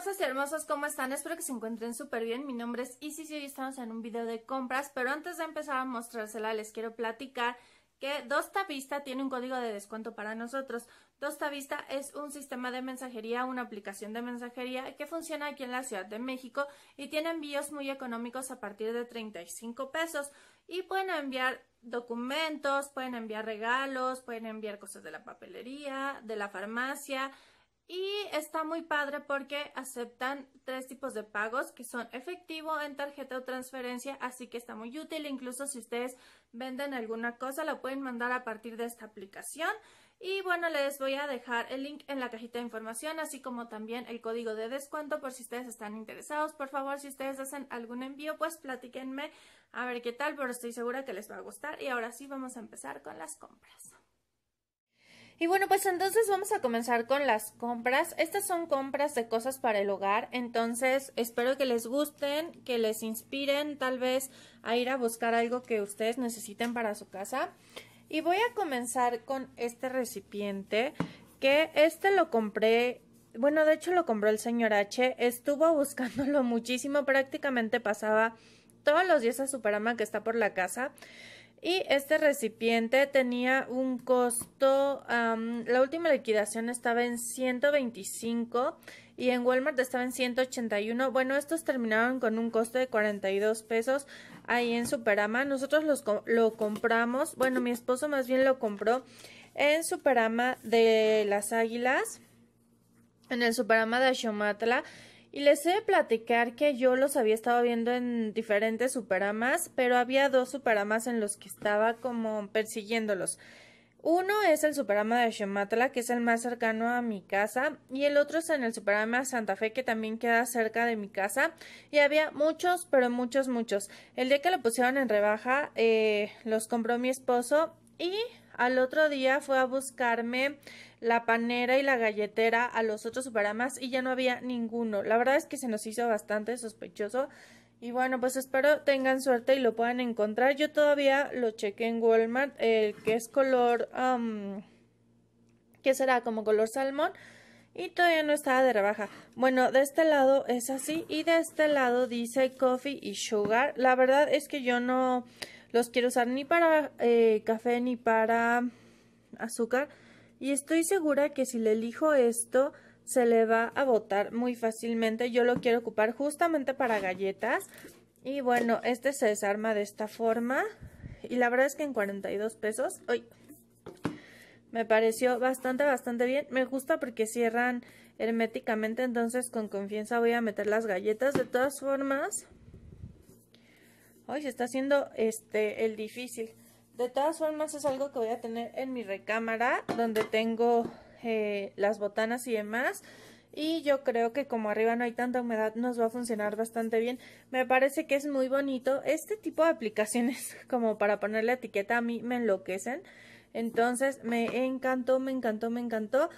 hermosas y hermosos, ¿cómo están? Espero que se encuentren súper bien. Mi nombre es Isis y hoy estamos en un video de compras, pero antes de empezar a mostrársela les quiero platicar que Dosta Vista tiene un código de descuento para nosotros. Dosta Vista es un sistema de mensajería, una aplicación de mensajería que funciona aquí en la Ciudad de México y tiene envíos muy económicos a partir de 35 pesos y pueden enviar documentos, pueden enviar regalos, pueden enviar cosas de la papelería, de la farmacia, y está muy padre porque aceptan tres tipos de pagos que son efectivo, en tarjeta o transferencia, así que está muy útil. Incluso si ustedes venden alguna cosa, la pueden mandar a partir de esta aplicación. Y bueno, les voy a dejar el link en la cajita de información, así como también el código de descuento por si ustedes están interesados. Por favor, si ustedes hacen algún envío, pues platíquenme a ver qué tal, pero estoy segura que les va a gustar. Y ahora sí, vamos a empezar con las compras. Y bueno, pues entonces vamos a comenzar con las compras. Estas son compras de cosas para el hogar, entonces espero que les gusten, que les inspiren tal vez a ir a buscar algo que ustedes necesiten para su casa. Y voy a comenzar con este recipiente, que este lo compré bueno, de hecho lo compró el señor H. Estuvo buscándolo muchísimo, prácticamente pasaba todos los días a Superama que está por la casa. Y este recipiente tenía un costo, la última liquidación estaba en 125 y en Walmart estaba en 181. Bueno, estos terminaron con un costo de 42 pesos ahí en Superama. Nosotros los, lo compramos, bueno, mi esposo más bien lo compró en Superama de las Águilas, en el Superama de Xomatla y les he platicar que yo los había estado viendo en diferentes superamas, pero había dos superamas en los que estaba como persiguiéndolos. Uno es el superama de Shematla, que es el más cercano a mi casa, y el otro es en el superama Santa Fe, que también queda cerca de mi casa, y había muchos, pero muchos, muchos. El día que lo pusieron en rebaja, eh, los compró mi esposo, y al otro día fue a buscarme la panera y la galletera a los otros superamas y ya no había ninguno. La verdad es que se nos hizo bastante sospechoso. Y bueno, pues espero tengan suerte y lo puedan encontrar. Yo todavía lo chequé en Walmart, el que es color, um, que será como color salmón. Y todavía no estaba de rebaja. Bueno, de este lado es así y de este lado dice coffee y sugar. La verdad es que yo no los quiero usar ni para eh, café ni para azúcar y estoy segura que si le elijo esto se le va a botar muy fácilmente. Yo lo quiero ocupar justamente para galletas. Y bueno, este se desarma de esta forma. Y la verdad es que en 42 pesos... ¡ay! Me pareció bastante, bastante bien. Me gusta porque cierran herméticamente, entonces con confianza voy a meter las galletas. De todas formas... Hoy se está haciendo este el difícil. De todas formas es algo que voy a tener en mi recámara donde tengo eh, las botanas y demás. Y yo creo que como arriba no hay tanta humedad nos va a funcionar bastante bien. Me parece que es muy bonito. Este tipo de aplicaciones como para poner la etiqueta a mí me enloquecen. Entonces me encantó, me encantó, me encantó.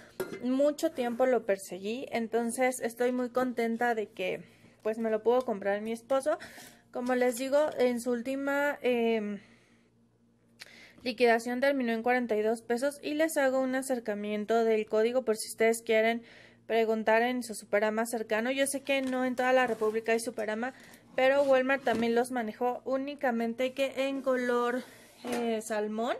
Mucho tiempo lo perseguí. Entonces estoy muy contenta de que pues me lo pudo comprar mi esposo. Como les digo, en su última... Em, liquidación terminó en 42 pesos y les hago un acercamiento del código por si ustedes quieren preguntar en su superama cercano. Yo sé que no en toda la República hay superama, pero Walmart también los manejó únicamente que en color eh, salmón.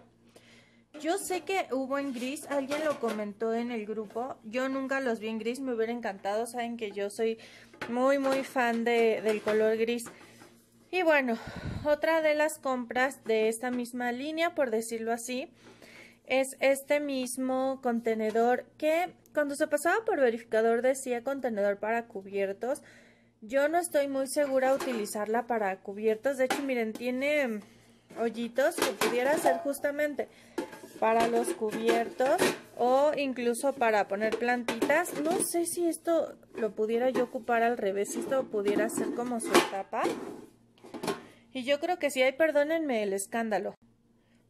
Yo sé que hubo en gris, alguien lo comentó en el grupo, yo nunca los vi en gris, me hubiera encantado, saben que yo soy muy muy fan de, del color gris. Y bueno, otra de las compras de esta misma línea, por decirlo así, es este mismo contenedor que cuando se pasaba por verificador decía contenedor para cubiertos. Yo no estoy muy segura utilizarla para cubiertos. De hecho, miren, tiene hoyitos que pudiera ser justamente para los cubiertos o incluso para poner plantitas. No sé si esto lo pudiera yo ocupar al revés, si esto pudiera ser como su tapa. Y yo creo que si hay, perdónenme el escándalo.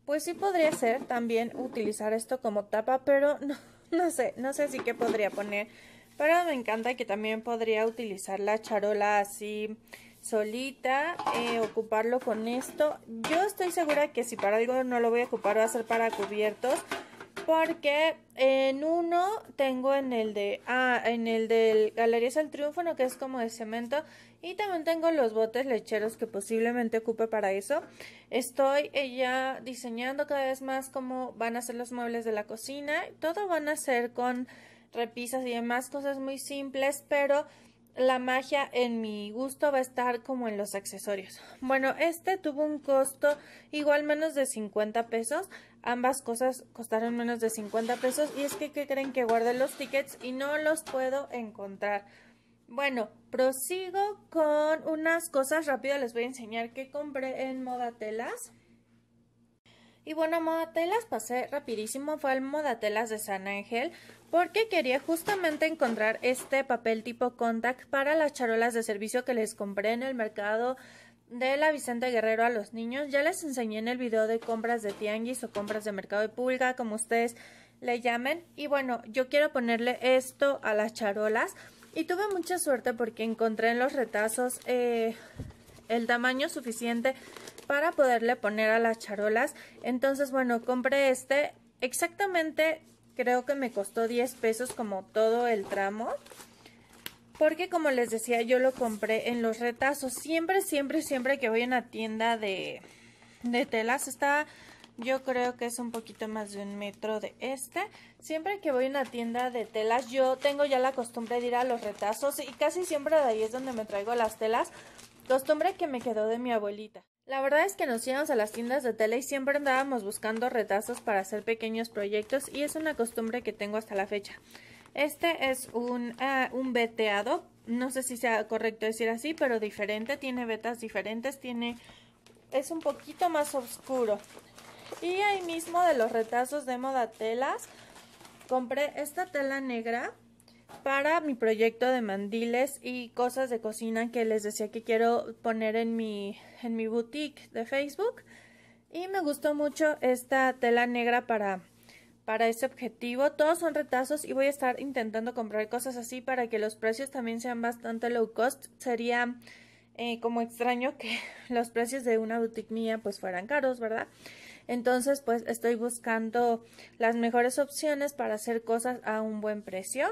Pues sí podría ser también utilizar esto como tapa, pero no, no sé, no sé si qué podría poner. Pero me encanta que también podría utilizar la charola así solita, eh, ocuparlo con esto. Yo estoy segura que si para algo no lo voy a ocupar va a ser para cubiertos. Porque en uno tengo en el de ah, en el del Galerías del Triunfo, ¿no? que es como de cemento, y también tengo los botes lecheros que posiblemente ocupe para eso. Estoy ya diseñando cada vez más cómo van a ser los muebles de la cocina. Todo van a ser con repisas y demás cosas muy simples, pero la magia en mi gusto va a estar como en los accesorios. Bueno, este tuvo un costo igual menos de 50 pesos. Ambas cosas costaron menos de 50 pesos. Y es que, creen que guardé los tickets y no los puedo encontrar? Bueno, prosigo con unas cosas rápidas, Les voy a enseñar que compré en Moda Telas. Y bueno, Moda Telas pasé rapidísimo. Fue al Moda Telas de San Ángel. Porque quería justamente encontrar este papel tipo contact para las charolas de servicio que les compré en el mercado de la Vicente Guerrero a los niños. Ya les enseñé en el video de compras de tianguis o compras de mercado de pulga, como ustedes le llamen. Y bueno, yo quiero ponerle esto a las charolas. Y tuve mucha suerte porque encontré en los retazos eh, el tamaño suficiente para poderle poner a las charolas. Entonces, bueno, compré este. Exactamente creo que me costó 10 pesos como todo el tramo. Porque como les decía, yo lo compré en los retazos. Siempre, siempre, siempre que voy a una tienda de, de telas está yo creo que es un poquito más de un metro de este. Siempre que voy a una tienda de telas, yo tengo ya la costumbre de ir a los retazos y casi siempre de ahí es donde me traigo las telas. Costumbre que me quedó de mi abuelita. La verdad es que nos íbamos a las tiendas de tela y siempre andábamos buscando retazos para hacer pequeños proyectos y es una costumbre que tengo hasta la fecha. Este es un, ah, un veteado, no sé si sea correcto decir así, pero diferente, tiene vetas diferentes, tiene es un poquito más oscuro. Y ahí mismo de los retazos de moda telas, compré esta tela negra para mi proyecto de mandiles y cosas de cocina que les decía que quiero poner en mi, en mi boutique de Facebook. Y me gustó mucho esta tela negra para, para ese objetivo. Todos son retazos y voy a estar intentando comprar cosas así para que los precios también sean bastante low cost. Sería eh, como extraño que los precios de una boutique mía pues fueran caros, ¿verdad? Entonces, pues estoy buscando las mejores opciones para hacer cosas a un buen precio.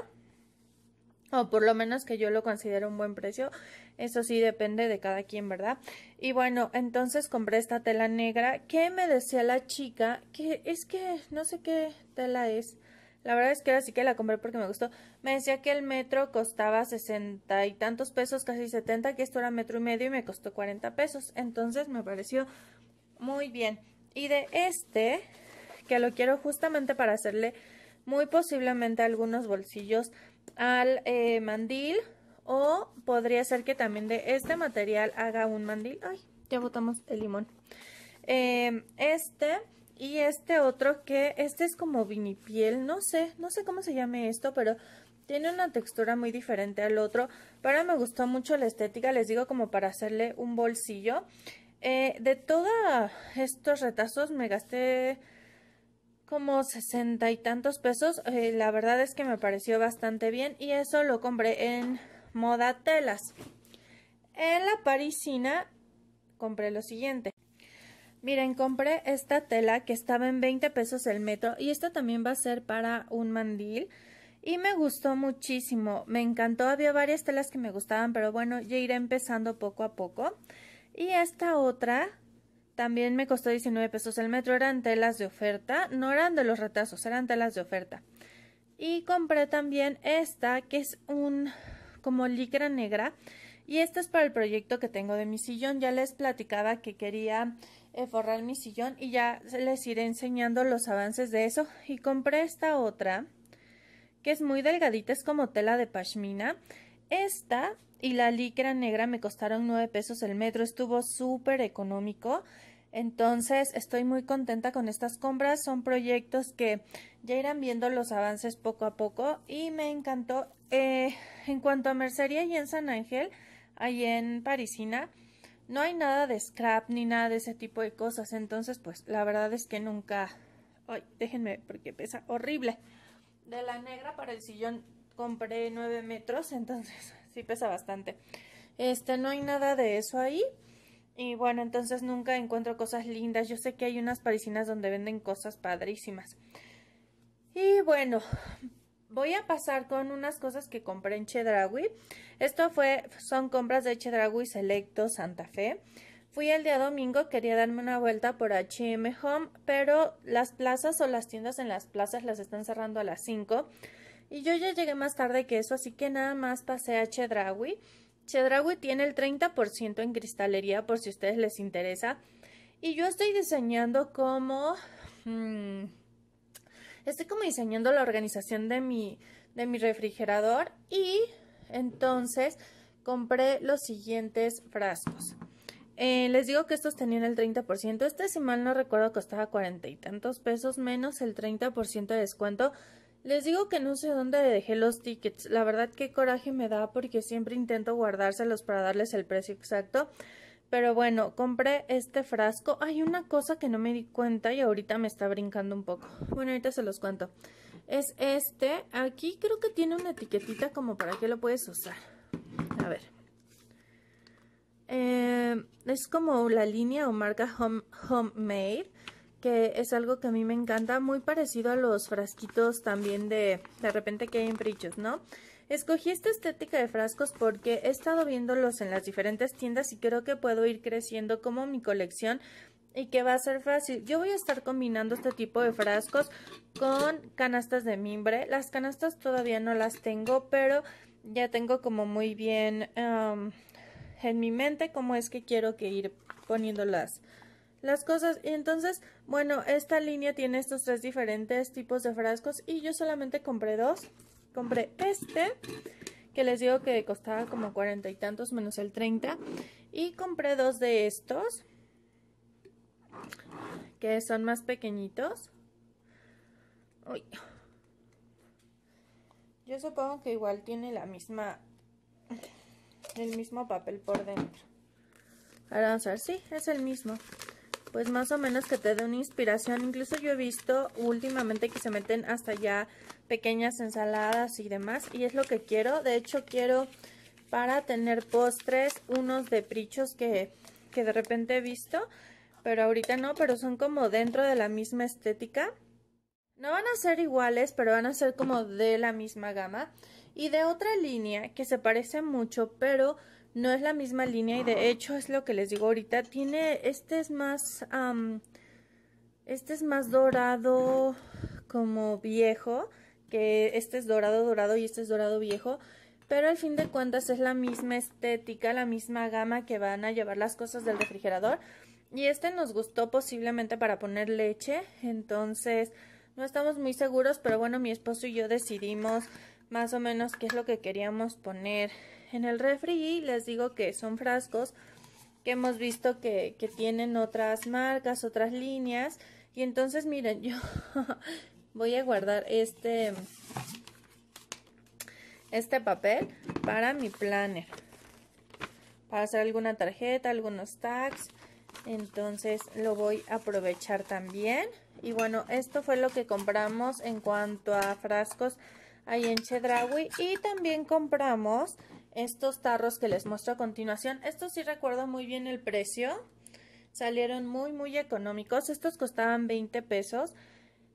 O por lo menos que yo lo considero un buen precio. Eso sí depende de cada quien, ¿verdad? Y bueno, entonces compré esta tela negra que me decía la chica que es que no sé qué tela es. La verdad es que así sí que la compré porque me gustó. Me decía que el metro costaba sesenta y tantos pesos, casi setenta, que esto era metro y medio y me costó cuarenta pesos. Entonces me pareció muy bien. Y de este, que lo quiero justamente para hacerle muy posiblemente algunos bolsillos al eh, mandil o podría ser que también de este material haga un mandil. Ay, ya botamos el limón. Em, este y este otro que este es como vinipiel, no sé, no sé cómo se llame esto, pero tiene una textura muy diferente al otro. Pero me gustó mucho la estética, les digo como para hacerle un bolsillo. Eh, de todos estos retazos me gasté como sesenta y tantos pesos. Eh, la verdad es que me pareció bastante bien y eso lo compré en Moda Telas. En la parisina compré lo siguiente. Miren, compré esta tela que estaba en 20 pesos el metro y esta también va a ser para un mandil y me gustó muchísimo, me encantó, había varias telas que me gustaban, pero bueno, ya iré empezando poco a poco. Y esta otra también me costó 19 pesos el metro. Eran telas de oferta. No eran de los retazos, eran telas de oferta. Y compré también esta, que es un como licra negra. Y esta es para el proyecto que tengo de mi sillón. Ya les platicaba que quería eh, forrar mi sillón y ya les iré enseñando los avances de eso. Y compré esta otra, que es muy delgadita, es como tela de pashmina esta y la licra negra me costaron 9 pesos el metro, estuvo súper económico. Entonces estoy muy contenta con estas compras, son proyectos que ya irán viendo los avances poco a poco y me encantó. Eh, en cuanto a mercería y en San Ángel, ahí en Parisina, no hay nada de scrap ni nada de ese tipo de cosas, entonces pues la verdad es que nunca... Ay, déjenme porque pesa horrible. De la negra para el sillón compré 9 metros, entonces sí pesa bastante. Este, no hay nada de eso ahí. Y bueno, entonces nunca encuentro cosas lindas. Yo sé que hay unas parisinas donde venden cosas padrísimas. Y bueno, voy a pasar con unas cosas que compré en Chedragui. Esto fue, son compras de Chedragui Selecto Santa Fe. Fui el día domingo, quería darme una vuelta por H&M Home, pero las plazas o las tiendas en las plazas las están cerrando a las 5. Y yo ya llegué más tarde que eso, así que nada más pasé a Chedrawi. Chedrawi tiene el 30% en cristalería por si a ustedes les interesa. Y yo estoy diseñando como... Mm, estoy como diseñando la organización de mi, de mi refrigerador y entonces compré los siguientes frascos. Eh, les digo que estos tenían el 30%. Este, si mal no recuerdo, costaba cuarenta y tantos pesos menos el 30% de descuento les digo que no sé dónde dejé los tickets. La verdad que coraje me da porque siempre intento guardárselos para darles el precio exacto. Pero bueno, compré este frasco. Hay una cosa que no me di cuenta y ahorita me está brincando un poco. Bueno, ahorita se los cuento. Es este. Aquí creo que tiene una etiquetita como para que lo puedes usar. A ver. Eh, es como la línea o marca home, Homemade que es algo que a mí me encanta, muy parecido a los frasquitos también de de repente que hay en brichos, ¿no? Escogí esta estética de frascos porque he estado viéndolos en las diferentes tiendas y creo que puedo ir creciendo como mi colección y que va a ser fácil. Yo voy a estar combinando este tipo de frascos con canastas de mimbre. Las canastas todavía no las tengo, pero ya tengo como muy bien em, en mi mente cómo es que quiero que ir poniéndolas las cosas. Y entonces, bueno, esta línea tiene estos tres diferentes tipos de frascos y yo solamente compré dos. Compré este, que les digo que costaba como cuarenta y tantos menos el 30. Y compré dos de estos, que son más pequeñitos. Uy. Yo supongo que igual tiene la misma, el mismo papel por dentro. Ahora vamos a ver, sí, es el mismo pues más o menos que te dé una inspiración. Incluso yo he visto últimamente que se meten hasta ya pequeñas ensaladas y demás. Y es lo que quiero. De hecho, quiero para tener postres unos de prichos que, que de repente he visto. Pero ahorita no, pero son como dentro de la misma estética. No van a ser iguales, pero van a ser como de la misma gama. Y de otra línea que se parece mucho, pero no es la misma línea y de hecho es lo que les digo ahorita. Tiene, este es más, este es más dorado como viejo, que este es dorado dorado y este es dorado viejo. Pero al fin de cuentas es la misma estética, la misma gama que van a llevar las cosas del refrigerador. Y este nos gustó posiblemente para poner leche, entonces no estamos muy seguros, pero bueno, mi esposo y yo decidimos más o menos qué es lo que queríamos poner en el refri les digo que son frascos que hemos visto que, tienen otras marcas, otras líneas. Y entonces, miren, yo voy a guardar este, este papel para mi planner. Para hacer alguna tarjeta, algunos tags. Entonces lo voy a aprovechar también. Y bueno, esto fue lo que compramos en cuanto a frascos ahí en Chedrawi Y también compramos estos tarros que les muestro a continuación. Estos sí recuerdo muy bien el precio. Salieron muy, muy económicos. Estos costaban 20 pesos.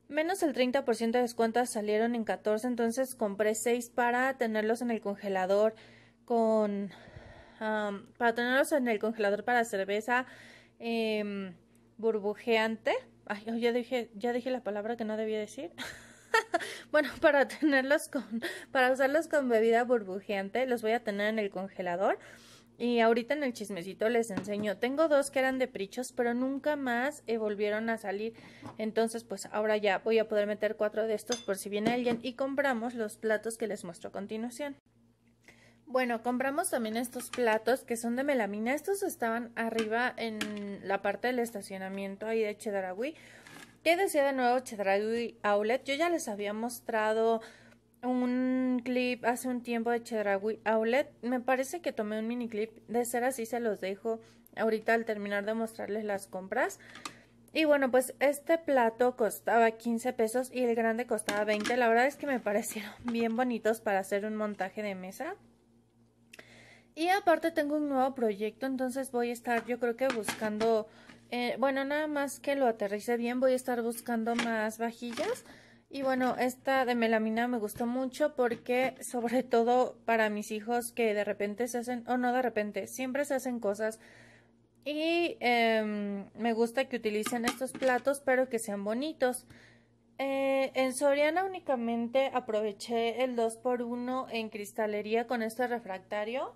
Menos el 30% de descuento salieron en 14. Entonces compré 6 para tenerlos en el congelador con... para tenerlos en el congelador para cerveza em, burbujeante. Ay, oh, ya dije, ya dije la palabra que no debía decir. bueno, para tenerlos con, para usarlos con bebida burbujeante, los voy a tener en el congelador. Y ahorita en el chismecito les enseño. Tengo dos que eran de prichos, pero nunca más eh, volvieron a salir. Entonces, pues ahora ya voy a poder meter cuatro de estos por si viene alguien y compramos los platos que les muestro a continuación. Bueno, compramos también estos platos que son de melamina. Estos estaban arriba en la parte del estacionamiento ahí de chedarawi ¿Qué decía de nuevo Chedragui Outlet? Yo ya les había mostrado un clip hace un tiempo de Chedragui Outlet. Me parece que tomé un mini clip. De ser así se los dejo ahorita al terminar de mostrarles las compras. Y bueno, pues este plato costaba 15 pesos y el grande costaba 20. La verdad es que me parecieron bien bonitos para hacer un montaje de mesa. Y aparte tengo un nuevo proyecto, entonces voy a estar yo creo que buscando eh, bueno, nada más que lo aterrice bien, voy a estar buscando más vajillas. Y bueno, esta de melamina me gustó mucho porque sobre todo para mis hijos que de repente se hacen, o no de repente, siempre se hacen cosas. Y em, me gusta que utilicen estos platos pero que sean bonitos. Eh, en Soriana únicamente aproveché el 2x1 en cristalería con este refractario.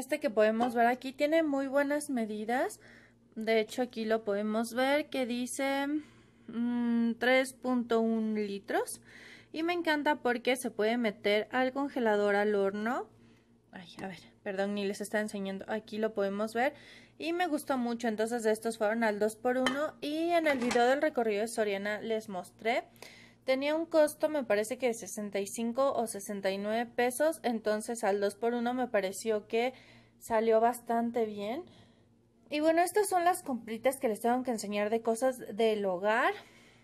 Este que podemos ver aquí tiene muy buenas medidas. De hecho, aquí lo podemos ver que dice 3.1 mm, litros. Y me encanta porque se puede meter al congelador al horno. Ay, a ver, perdón, ni les está enseñando. Aquí lo podemos ver. Y me gustó mucho, entonces estos fueron al 2x1. Y en el video del recorrido de Soriana les mostré Tenía un costo, me parece que de 65 o 69 pesos, entonces al 2 x 1 me pareció que salió bastante bien. Y bueno, estas son las compritas que les tengo que enseñar de cosas del hogar.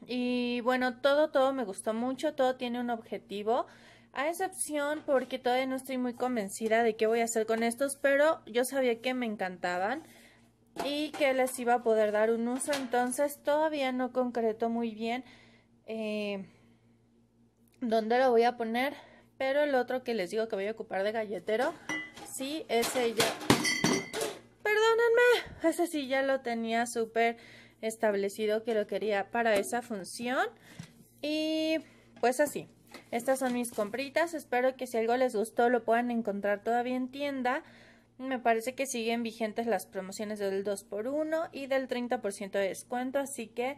Y bueno, todo, todo me gustó mucho, todo tiene un objetivo. A excepción porque todavía no estoy muy convencida de qué voy a hacer con estos, pero yo sabía que me encantaban y que les iba a poder dar un uso, entonces todavía no concreto muy bien eh, dónde lo voy a poner. Pero el otro que les digo que voy a ocupar de galletero, sí, ese ya... Perdónenme, ese sí ya lo tenía súper establecido que lo quería para esa función. Y pues así, estas son mis compritas. Espero que si algo les gustó lo puedan encontrar todavía en tienda. Me parece que siguen vigentes las promociones del 2x1 y del 30% de descuento, así que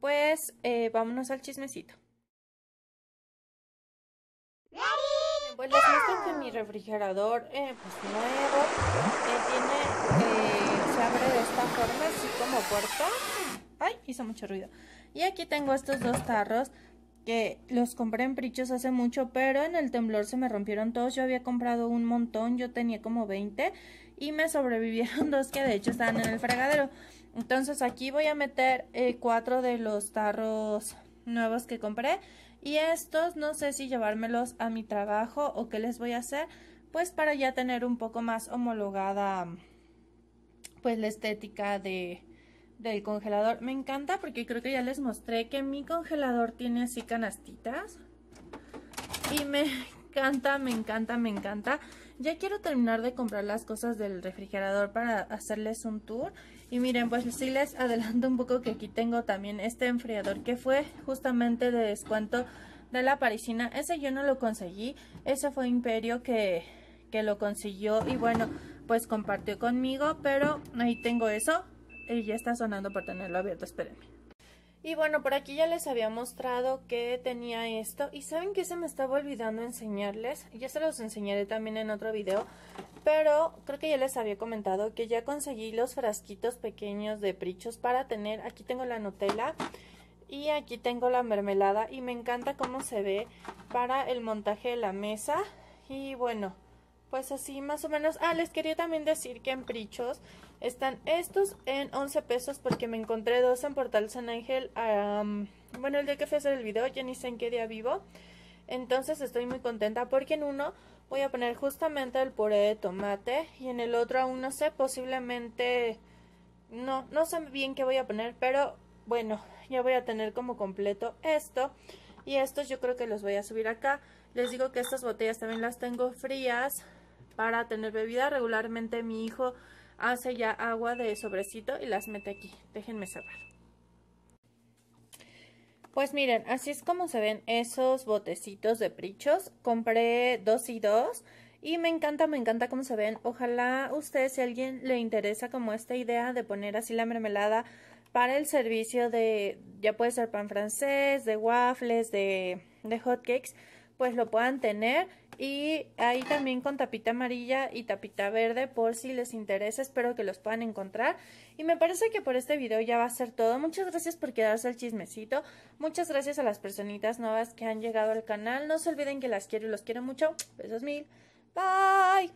pues eh, vámonos al chismecito. Pues les muestro que mi refrigerador, eh, pues nuevo, eh, tiene, eh, se abre de esta forma, así como puerto. Ay, hizo mucho ruido. Y aquí tengo estos dos tarros que los compré en Prichos hace mucho, pero en el temblor se me rompieron todos. Yo había comprado un montón, yo tenía como 20 y me sobrevivieron dos que de hecho están en el fregadero. Entonces aquí voy a meter eh, cuatro de los tarros nuevos que compré y estos no sé si llevármelos a mi trabajo o qué les voy a hacer pues para ya tener un poco más homologada pues la estética de, del congelador. Me encanta porque creo que ya les mostré que mi congelador tiene así canastitas y me encanta, me encanta, me encanta ya quiero terminar de comprar las cosas del refrigerador para hacerles un tour. Y miren, pues sí les adelanto un poco que aquí tengo también este enfriador que fue justamente de descuento de la parisina. Ese yo no lo conseguí, ese fue Imperio que, que lo consiguió y bueno, pues compartió conmigo, pero ahí tengo eso y ya está sonando por tenerlo abierto, espérenme. Y bueno, por aquí ya les había mostrado que tenía esto. Y saben que se me estaba olvidando enseñarles. Ya se los enseñaré también en otro video. Pero creo que ya les había comentado que ya conseguí los frasquitos pequeños de prichos para tener. Aquí tengo la Nutella. Y aquí tengo la mermelada. Y me encanta cómo se ve para el montaje de la mesa. Y bueno pues así más o menos. Ah, les quería también decir que en Prichos están estos en 11 pesos porque me encontré dos en Portal San Ángel. bueno, el día que fui a hacer el video, ya ni sé en qué día vivo. Entonces estoy muy contenta porque en uno voy a poner justamente el puré de tomate y en el otro aún no sé, posiblemente... No, no sé bien qué voy a poner, pero bueno, ya voy a tener como completo esto. Y estos yo creo que los voy a subir acá. Les digo que estas botellas también las tengo frías para tener bebida. Regularmente mi hijo hace ya agua de sobrecito y las mete aquí. Déjenme cerrar. Pues miren, así es como se ven esos botecitos de prichos. Compré dos y dos. Y me encanta, me encanta cómo se ven. Ojalá ustedes, si a alguien le interesa como esta idea de poner así la mermelada para el servicio de, ya puede ser pan francés, de waffles, de, de hotcakes, pues lo puedan tener y ahí también con tapita amarilla y tapita verde por si les interesa. Espero que los puedan encontrar. Y me parece que por este video ya va a ser todo. Muchas gracias por quedarse al chismecito. Muchas gracias a las personitas nuevas que han llegado al canal. No se olviden que las quiero y los quiero mucho. Besos mil. Bye.